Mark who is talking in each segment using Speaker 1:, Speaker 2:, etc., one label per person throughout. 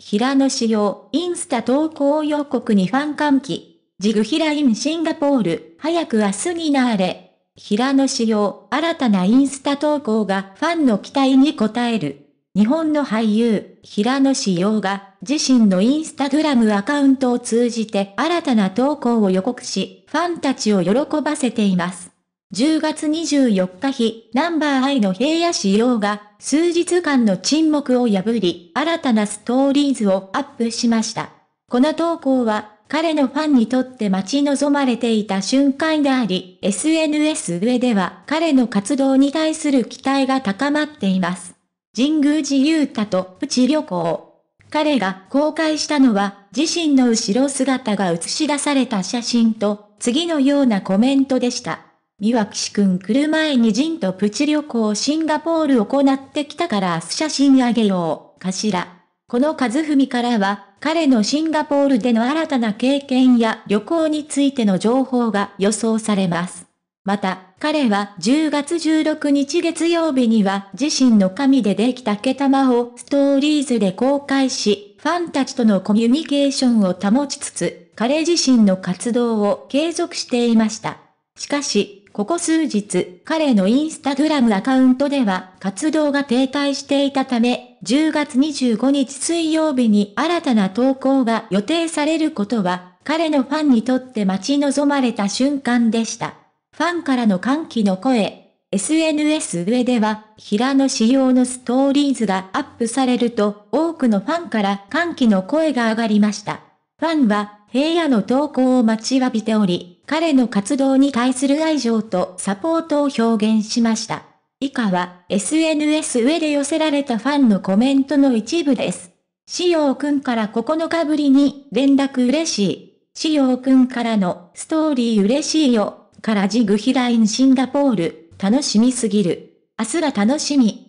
Speaker 1: 平野紫耀、インスタ投稿予告にファン歓喜。ジグヒラインシンガポール、早く明日になあれ。平野紫耀、新たなインスタ投稿がファンの期待に応える。日本の俳優、平野紫耀が、自身のインスタグラムアカウントを通じて新たな投稿を予告し、ファンたちを喜ばせています。10月24日日、ナンバーアイの平野仕様が、数日間の沈黙を破り、新たなストーリーズをアップしました。この投稿は、彼のファンにとって待ち望まれていた瞬間であり、SNS 上では彼の活動に対する期待が高まっています。神宮寺勇太とプチ旅行。彼が公開したのは、自身の後ろ姿が映し出された写真と、次のようなコメントでした。三脇氏くん来る前にジンとプチ旅行シンガポール行ってきたから写真あげようかしら。この和文からは、彼のシンガポールでの新たな経験や旅行についての情報が予想されます。また、彼は10月16日月曜日には自身の神でできた毛玉をストーリーズで公開し、ファンたちとのコミュニケーションを保ちつつ、彼自身の活動を継続していました。しかし、ここ数日、彼のインスタグラムアカウントでは活動が停滞していたため、10月25日水曜日に新たな投稿が予定されることは、彼のファンにとって待ち望まれた瞬間でした。ファンからの歓喜の声。SNS 上では、平野仕様のストーリーズがアップされると、多くのファンから歓喜の声が上がりました。ファンは、平野の投稿を待ちわびており、彼の活動に対する愛情とサポートを表現しました。以下は SNS 上で寄せられたファンのコメントの一部です。しようくんから9日ぶりに連絡嬉しい。しようくんからのストーリー嬉しいよ。からジグヒラインシンガポール、楽しみすぎる。明日が楽しみ。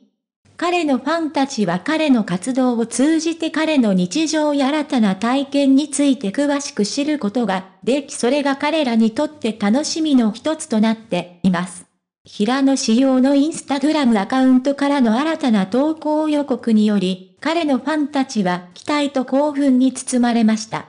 Speaker 1: 彼のファンたちは彼の活動を通じて彼の日常や新たな体験について詳しく知ることができそれが彼らにとって楽しみの一つとなっています。平野仕様のインスタグラムアカウントからの新たな投稿予告により、彼のファンたちは期待と興奮に包まれました。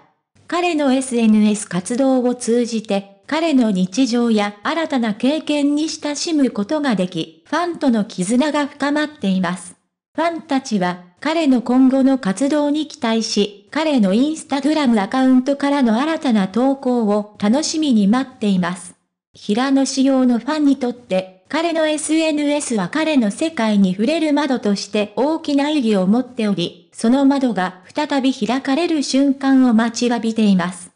Speaker 1: 彼の SNS 活動を通じて、彼の日常や新たな経験に親しむことができ、ファンとの絆が深まっています。ファンたちは、彼の今後の活動に期待し、彼のインスタグラムアカウントからの新たな投稿を楽しみに待っています。平野仕様のファンにとって、彼の SNS は彼の世界に触れる窓として大きな意義を持っており、その窓が再び開かれる瞬間を待ちわびています。